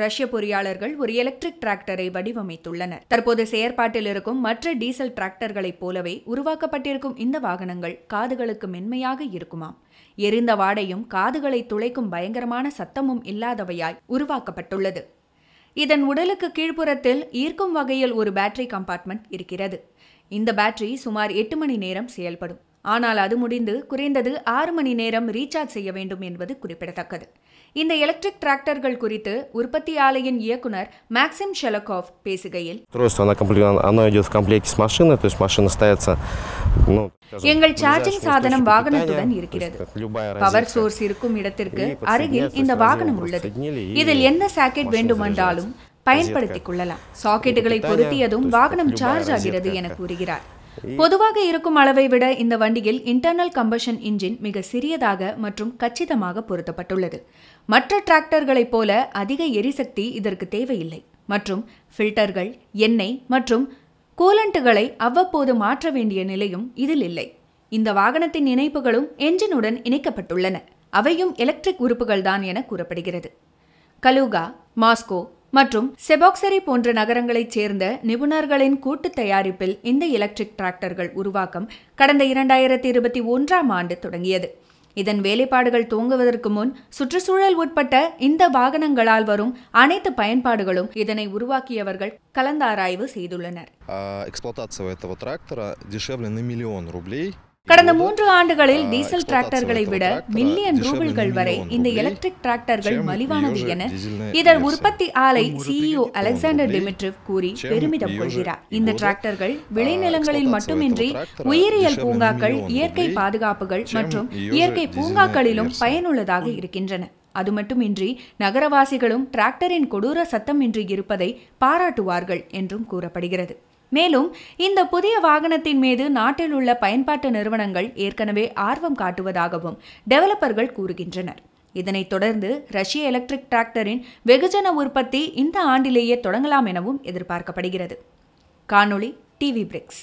ரஷ்ய பொறியாளர்கள் ஒரு எலக்ட்ரிக் டிராக்டரை வடிவமைத்துள்ளனர் தற்போது செயற்பாட்டில் இருக்கும் மற்ற டீசல் டிராக்டர்களைப் போலவே உருவாக்கப்பட்டிருக்கும் இந்த வாகனங்கள் காதுகளுக்கு மென்மையாக இருக்குமாம் எரிந்த வாடையும் காதுகளை துளைக்கும் பயங்கரமான சத்தமும் இல்லாதவையாய் உருவாக்கப்பட்டுள்ளது இதன் உடலுக்கு கீழ்ப்புறத்தில் ஈர்க்கும் வகையில் ஒரு பேட்டரி கம்பார்ட்மெண்ட் இருக்கிறது இந்த பேட்டரி சுமார் எட்டு மணி நேரம் செயல்படும் ஆனால் அது முடிந்து குறைந்தது ஆறு மணி நேரம் ரீசார்ஜ் செய்ய வேண்டும் என்பது குறிப்பிடத்தக்கது இந்த எலக்ட்ரிக் டிராக்டர்கள் குறித்து உற்பத்தி ஆலையின் இயக்குனர் மேக்சிம் ஷெலகோவ் பேசுகையில் எங்கள் சார்ஜிங் சாதனம் வாகனத்துடன் இருக்கிறது பவர் சோர்ஸ் இருக்கும் இடத்திற்கு அருகில் இந்த வாகனம் உள்ளது இதில் எந்த சாக்கெட் வேண்டுமென்றாலும் பயன்படுத்திக் கொள்ளலாம் சாக்கெட்டுகளை பொருத்தியதும் வாகனம் சார்ஜ் ஆகிறது என கூறுகிறார் பொதுவாக இருக்கும் அளவை விட இந்த வண்டியில் இன்டர்னல் கம்பஷன் இன்ஜின் மிக சிறியதாக மற்றும் கச்சிதமாக பொருத்தப்பட்டுள்ளது மற்ற டிராக்டர்களைப் போல அதிக எரிசக்தி இதற்கு தேவையில்லை மற்றும் ஃபில்டர்கள் எண்ணெய் மற்றும் கூலண்ட்டுகளை அவ்வப்போது மாற்ற வேண்டிய நிலையும் இதில் இல்லை இந்த வாகனத்தின் இணைப்புகளும் என்ஜினுடன் இணைக்கப்பட்டுள்ளன அவையும் எலக்ட்ரிக் உறுப்புகள் தான் என கூறப்படுகிறது கலூகா மாஸ்கோ மற்றும் செபாக்சரி போன்ற நகரங்களைச் சேர்ந்த நிபுணர்களின் கூட்டு தயாரிப்பில் இந்த எலக்ட்ரிக் டிராக்டர்கள் உருவாக்கம் கடந்த இரண்டாயிரத்தி இருபத்தி ஒன்றாம் ஆண்டு தொடங்கியது இதன் வேலைப்பாடுகள் துவங்குவதற்கு முன் சுற்றுச்சூழல் உட்பட்ட இந்த வாகனங்களால் வரும் அனைத்து பயன்பாடுகளும் இதனை உருவாக்கியவர்கள் கலந்தாராய்வு செய்துள்ளனர் கடந்த மூன்று ஆண்டுகளில் டீசல் டிராக்டர்களை விட மில்லியன் ரூபல்கள் வரை இந்த எலக்ட்ரிக் டிராக்டர்கள் மலிவானது என இதன் உற்பத்தி ஆலை சிஇஓ e அலெக்சாண்டர் டிமிட்ரிவ் கூறி பெருமிதம் கொள்கிறார் இந்த டிராக்டர்கள் விளைநிலங்களில் மட்டுமின்றி உயிரியல் பூங்காக்கள் இயற்கை பாதுகாப்புகள் மற்றும் இயற்கை பூங்காக்களிலும் பயனுள்ளதாக இருக்கின்றன அது மட்டுமின்றி நகரவாசிகளும் டிராக்டரின் கொடூர சத்தமின்றி இருப்பதை பாராட்டுவார்கள் என்றும் கூறப்படுகிறது மேலும் இந்த புதிய வாகனத்தின் மீது நாட்டில் உள்ள பயன்பாட்டு நிறுவனங்கள் ஏற்கனவே ஆர்வம் காட்டுவதாகவும் டெவலப்பர்கள் கூறுகின்றனர் இதனைத் தொடர்ந்து ரஷ்ய எலக்ட்ரிக் டிராக்டரின் வெகுஜன உற்பத்தி இந்த ஆண்டிலேயே தொடங்கலாம் எனவும் எதிர்பார்க்கப்படுகிறது காணொளி டிவி பிரிக்ஸ்